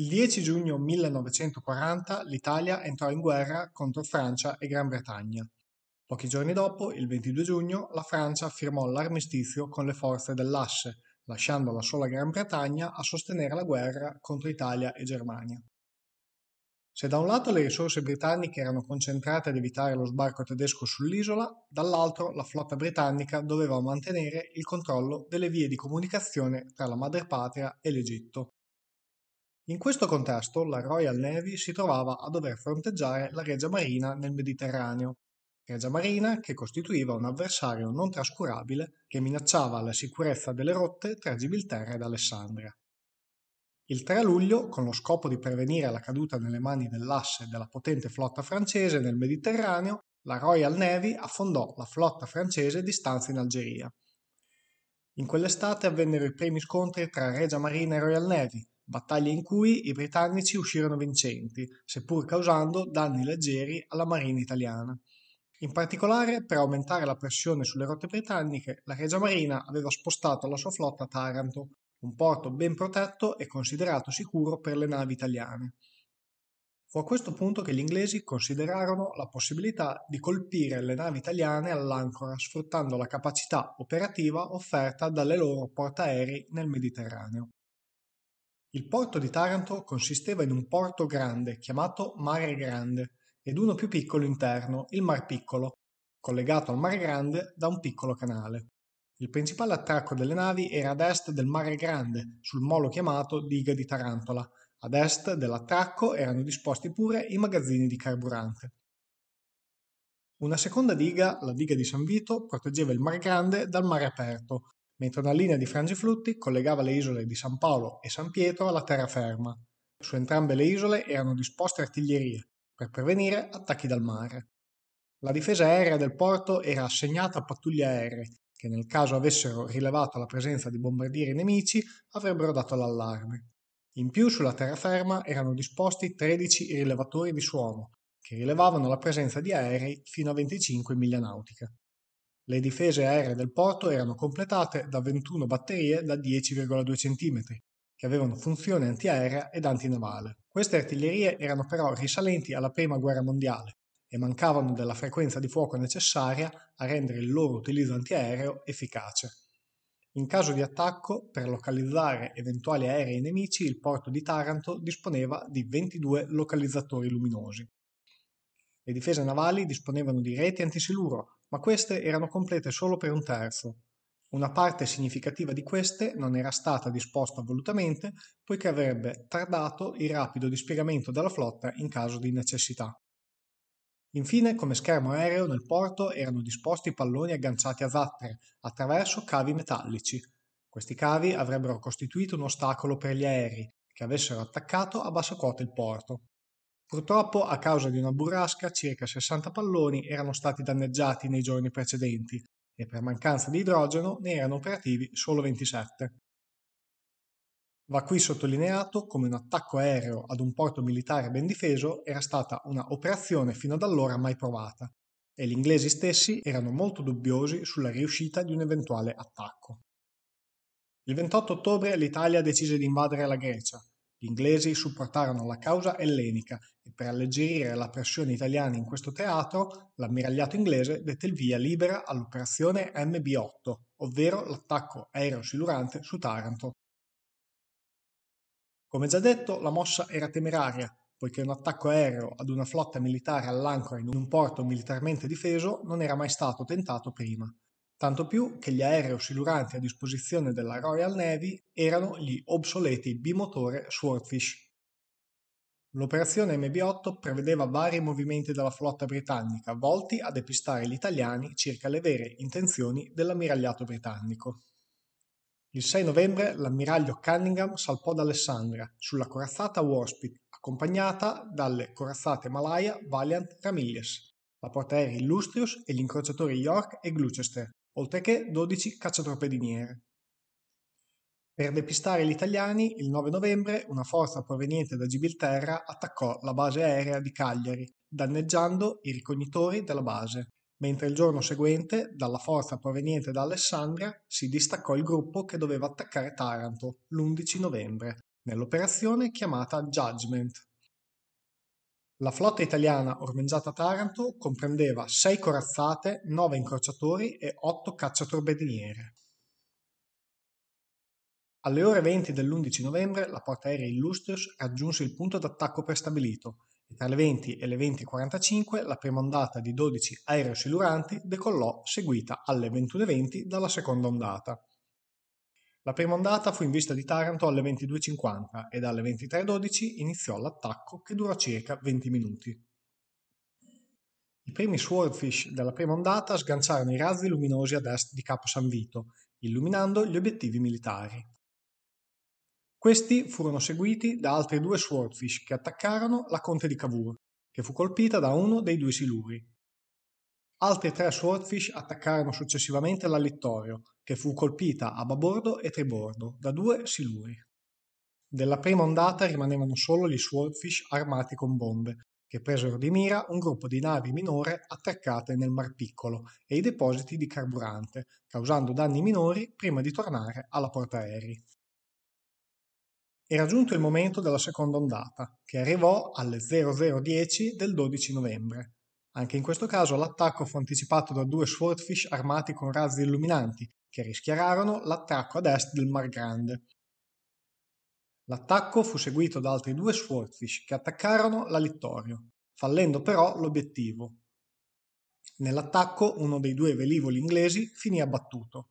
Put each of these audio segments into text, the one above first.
Il 10 giugno 1940 l'Italia entrò in guerra contro Francia e Gran Bretagna. Pochi giorni dopo, il 22 giugno, la Francia firmò l'armistizio con le forze dell'Asse, lasciando la sola Gran Bretagna a sostenere la guerra contro Italia e Germania. Se da un lato le risorse britanniche erano concentrate ad evitare lo sbarco tedesco sull'isola, dall'altro la flotta britannica doveva mantenere il controllo delle vie di comunicazione tra la madrepatria e l'Egitto. In questo contesto la Royal Navy si trovava a dover fronteggiare la Regia Marina nel Mediterraneo, Regia Marina che costituiva un avversario non trascurabile che minacciava la sicurezza delle rotte tra Gibilterra ed Alessandria. Il 3 luglio, con lo scopo di prevenire la caduta nelle mani dell'asse della potente flotta francese nel Mediterraneo, la Royal Navy affondò la flotta francese di stanza in Algeria. In quell'estate avvennero i primi scontri tra Regia Marina e Royal Navy, battaglia in cui i britannici uscirono vincenti, seppur causando danni leggeri alla marina italiana. In particolare, per aumentare la pressione sulle rotte britanniche, la Regia Marina aveva spostato la sua flotta a Taranto, un porto ben protetto e considerato sicuro per le navi italiane. Fu a questo punto che gli inglesi considerarono la possibilità di colpire le navi italiane all'ancora sfruttando la capacità operativa offerta dalle loro portaerei nel Mediterraneo. Il porto di Taranto consisteva in un porto grande chiamato Mare Grande ed uno più piccolo interno, il Mar Piccolo, collegato al Mare Grande da un piccolo canale. Il principale attracco delle navi era ad est del Mare Grande, sul molo chiamato Diga di Tarantola. Ad est dell'attracco erano disposti pure i magazzini di carburante. Una seconda diga, la diga di San Vito, proteggeva il Mar Grande dal mare aperto, mentre una linea di frangiflutti collegava le isole di San Paolo e San Pietro alla terraferma. Su entrambe le isole erano disposte artiglierie per prevenire attacchi dal mare. La difesa aerea del porto era assegnata a pattuglie aeree che nel caso avessero rilevato la presenza di bombardieri nemici avrebbero dato l'allarme. In più sulla terraferma erano disposti 13 rilevatori di suono che rilevavano la presenza di aerei fino a 25 miglia nautiche. Le difese aeree del porto erano completate da 21 batterie da 10,2 cm, che avevano funzione antiaerea ed antinavale. Queste artiglierie erano però risalenti alla Prima Guerra Mondiale e mancavano della frequenza di fuoco necessaria a rendere il loro utilizzo antiaereo efficace. In caso di attacco, per localizzare eventuali aerei nemici, il porto di Taranto disponeva di 22 localizzatori luminosi. Le difese navali disponevano di reti antisiluro, ma queste erano complete solo per un terzo. Una parte significativa di queste non era stata disposta volutamente, poiché avrebbe tardato il rapido dispiegamento della flotta in caso di necessità. Infine, come schermo aereo nel porto erano disposti palloni agganciati a zattere attraverso cavi metallici. Questi cavi avrebbero costituito un ostacolo per gli aerei che avessero attaccato a bassa quota il porto. Purtroppo, a causa di una burrasca, circa 60 palloni erano stati danneggiati nei giorni precedenti e per mancanza di idrogeno ne erano operativi solo 27. Va qui sottolineato come un attacco aereo ad un porto militare ben difeso era stata una operazione fino ad allora mai provata e gli inglesi stessi erano molto dubbiosi sulla riuscita di un eventuale attacco. Il 28 ottobre l'Italia decise di invadere la Grecia gli inglesi supportarono la causa ellenica e per alleggerire la pressione italiana in questo teatro, l'ammiragliato inglese dette il via libera all'operazione MB8, ovvero l'attacco aereo-silurante su Taranto. Come già detto, la mossa era temeraria, poiché un attacco aereo ad una flotta militare all'ancora in un porto militarmente difeso non era mai stato tentato prima tanto più che gli aerei aerosiluranti a disposizione della Royal Navy erano gli obsoleti bimotore Swordfish. L'operazione MB8 prevedeva vari movimenti della flotta britannica volti a depistare gli italiani circa le vere intenzioni dell'ammiragliato britannico. Il 6 novembre l'ammiraglio Cunningham salpò da Alessandria sulla corazzata Warspit, accompagnata dalle corazzate Malaya Valiant Ramilles, la portaerei Illustrious e gli incrociatori York e Gloucester, oltre che 12 cacciatorpediniere. Per depistare gli italiani, il 9 novembre una forza proveniente da Gibilterra attaccò la base aerea di Cagliari, danneggiando i ricognitori della base, mentre il giorno seguente dalla forza proveniente da Alessandria si distaccò il gruppo che doveva attaccare Taranto l'11 novembre, nell'operazione chiamata Judgment, la flotta italiana ormeggiata a Taranto comprendeva sei corazzate, nove incrociatori e otto cacciatorpediniere. Alle ore 20 dell'11 novembre la portaerei Illustrious raggiunse il punto d'attacco prestabilito e tra le 20 e le 20.45 la prima ondata di 12 aerosiluranti decollò seguita alle 21.20 dalla seconda ondata. La prima ondata fu in vista di Taranto alle 22.50 e dalle 23.12 iniziò l'attacco che durò circa 20 minuti. I primi Swordfish della prima ondata sganciarono i razzi luminosi ad est di Capo San Vito, illuminando gli obiettivi militari. Questi furono seguiti da altri due Swordfish che attaccarono la Conte di Cavour, che fu colpita da uno dei due siluri, Altri tre Swordfish attaccarono successivamente la "Littorio", che fu colpita a babordo e tribordo da due siluri. Della prima ondata rimanevano solo gli Swordfish armati con bombe, che presero di mira un gruppo di navi minore attaccate nel Mar Piccolo e i depositi di carburante, causando danni minori prima di tornare alla portaerei. Era giunto il momento della seconda ondata, che arrivò alle 0010 del 12 novembre, anche in questo caso l'attacco fu anticipato da due Swordfish armati con razzi illuminanti, che rischiararono l'attacco ad est del Mar Grande. L'attacco fu seguito da altri due Swordfish che attaccarono la Littorio, fallendo però l'obiettivo. Nell'attacco uno dei due velivoli inglesi finì abbattuto.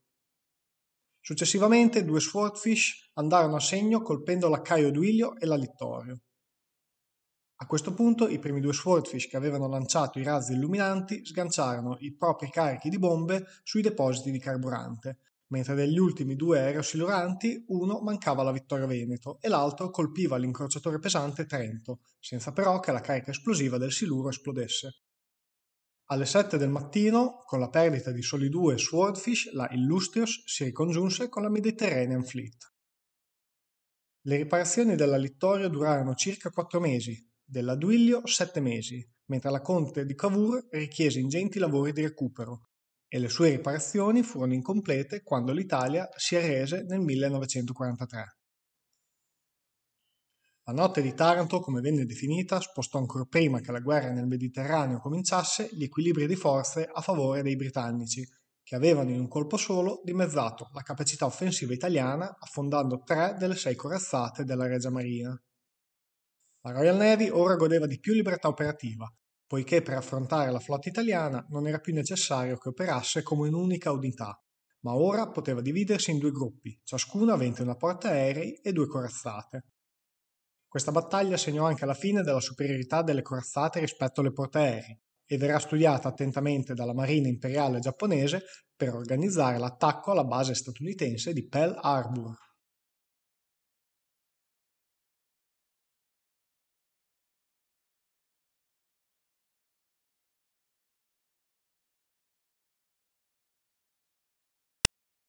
Successivamente due Swordfish andarono a segno colpendo la Caio Duilio e la Littorio. A questo punto i primi due Swordfish che avevano lanciato i razzi illuminanti sganciarono i propri carichi di bombe sui depositi di carburante, mentre degli ultimi due aerosiluranti uno mancava alla Vittoria Veneto e l'altro colpiva l'incrociatore pesante Trento, senza però che la carica esplosiva del siluro esplodesse. Alle 7 del mattino, con la perdita di soli due Swordfish, la Illustrious si ricongiunse con la Mediterranean Fleet. Le riparazioni della Littorio durarono circa quattro mesi, della Duilio sette mesi, mentre la conte di Cavour richiese ingenti lavori di recupero e le sue riparazioni furono incomplete quando l'Italia si arrese nel 1943. La notte di Taranto, come venne definita, spostò ancora prima che la guerra nel Mediterraneo cominciasse gli equilibri di forze a favore dei britannici, che avevano in un colpo solo dimezzato la capacità offensiva italiana affondando tre delle sei corazzate della Regia Marina. La Royal Navy ora godeva di più libertà operativa, poiché per affrontare la flotta italiana non era più necessario che operasse come un'unica unità, ma ora poteva dividersi in due gruppi, ciascuna avente una portaerei e due corazzate. Questa battaglia segnò anche la fine della superiorità delle corazzate rispetto alle portaerei e verrà studiata attentamente dalla Marina imperiale giapponese per organizzare l'attacco alla base statunitense di Pearl Harbor.